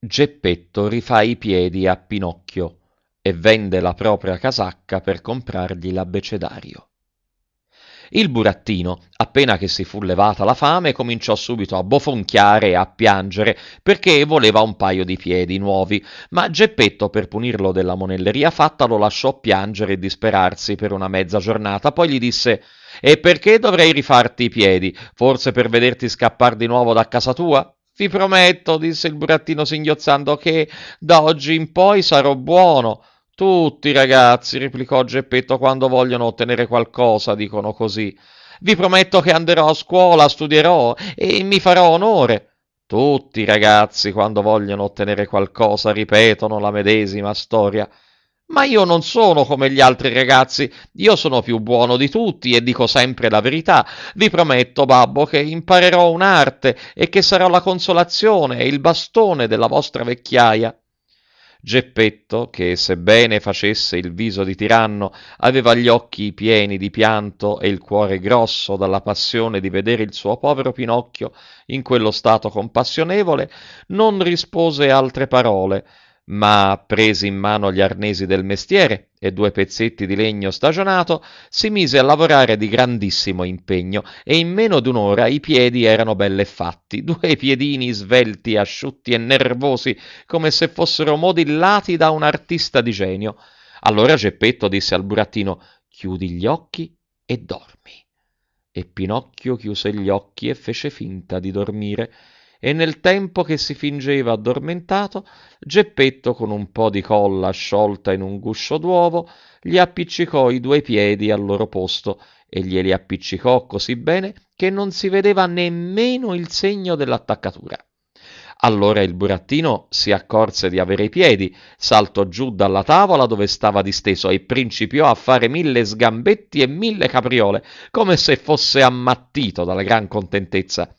Geppetto rifà i piedi a Pinocchio e vende la propria casacca per comprargli l'abbecedario. Il burattino, appena che si fu levata la fame, cominciò subito a bofonchiare e a piangere perché voleva un paio di piedi nuovi, ma Geppetto, per punirlo della monelleria fatta, lo lasciò piangere e disperarsi per una mezza giornata, poi gli disse E perché dovrei rifarti i piedi? Forse per vederti scappar di nuovo da casa tua? Vi prometto, disse il burattino singhiozzando, che da oggi in poi sarò buono. Tutti i ragazzi, replicò Geppetto, quando vogliono ottenere qualcosa, dicono così. Vi prometto che anderò a scuola, studierò e mi farò onore. Tutti i ragazzi, quando vogliono ottenere qualcosa, ripetono la medesima storia. Ma io non sono come gli altri ragazzi, io sono più buono di tutti e dico sempre la verità. Vi prometto, babbo, che imparerò un'arte e che sarò la consolazione e il bastone della vostra vecchiaia. Geppetto, che sebbene facesse il viso di tiranno, aveva gli occhi pieni di pianto e il cuore grosso dalla passione di vedere il suo povero Pinocchio in quello stato compassionevole, non rispose altre parole ma presi in mano gli arnesi del mestiere e due pezzetti di legno stagionato, si mise a lavorare di grandissimo impegno e in meno d'un'ora i piedi erano belle fatti, due piedini svelti, asciutti e nervosi, come se fossero modillati da un artista di genio. Allora Geppetto disse al burattino Chiudi gli occhi e dormi. E Pinocchio chiuse gli occhi e fece finta di dormire e nel tempo che si fingeva addormentato, Geppetto, con un po' di colla sciolta in un guscio d'uovo, gli appiccicò i due piedi al loro posto e glieli appiccicò così bene che non si vedeva nemmeno il segno dell'attaccatura. Allora il burattino si accorse di avere i piedi, saltò giù dalla tavola dove stava disteso e principiò a fare mille sgambetti e mille capriole, come se fosse ammattito dalla gran contentezza.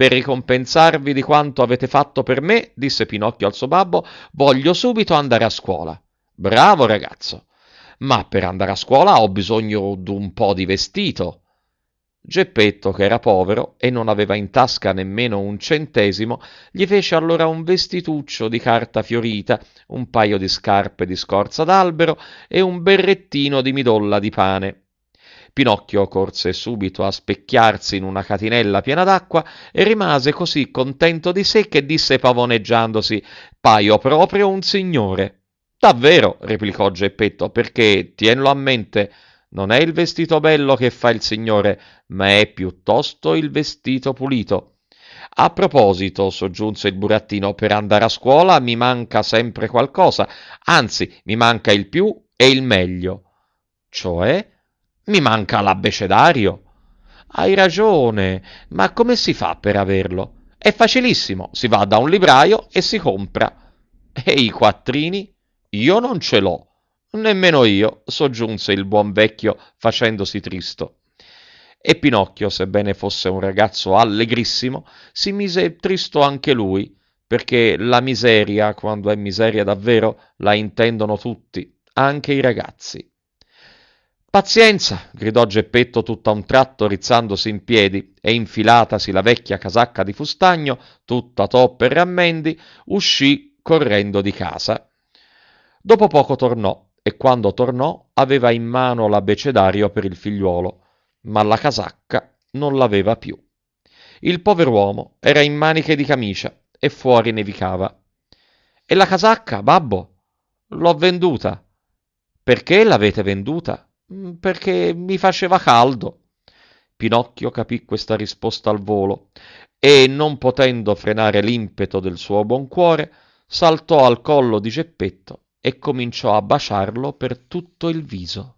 Per ricompensarvi di quanto avete fatto per me, disse Pinocchio al suo babbo, voglio subito andare a scuola. Bravo ragazzo. Ma per andare a scuola ho bisogno d'un po' di vestito. Geppetto, che era povero e non aveva in tasca nemmeno un centesimo, gli fece allora un vestituccio di carta fiorita, un paio di scarpe di scorza d'albero e un berrettino di midolla di pane. Pinocchio corse subito a specchiarsi in una catinella piena d'acqua e rimase così contento di sé che disse pavoneggiandosi Paio proprio un signore. Davvero, replicò Geppetto, perché, tienlo a mente, non è il vestito bello che fa il signore, ma è piuttosto il vestito pulito. A proposito, soggiunse il burattino, per andare a scuola mi manca sempre qualcosa, anzi mi manca il più e il meglio. Cioè? Mi manca l'abbecedario. Hai ragione, ma come si fa per averlo? È facilissimo, si va da un libraio e si compra. E i quattrini? Io non ce l'ho. Nemmeno io, soggiunse il buon vecchio facendosi tristo. E Pinocchio, sebbene fosse un ragazzo allegrissimo, si mise tristo anche lui, perché la miseria, quando è miseria davvero, la intendono tutti, anche i ragazzi. Pazienza, gridò Geppetto tutt'a un tratto rizzandosi in piedi e infilatasi la vecchia casacca di fustagno, tutta toppe e rammendi, uscì correndo di casa. Dopo poco tornò e quando tornò aveva in mano l'abecedario per il figliuolo, ma la casacca non l'aveva più. Il pover'uomo era in maniche di camicia e fuori nevicava. E la casacca, babbo? L'ho venduta. Perché l'avete venduta? Mm, perché mi faceva caldo. Pinocchio capì questa risposta al volo e, non potendo frenare l'impeto del suo buon cuore, saltò al collo di Geppetto e cominciò a baciarlo per tutto il viso.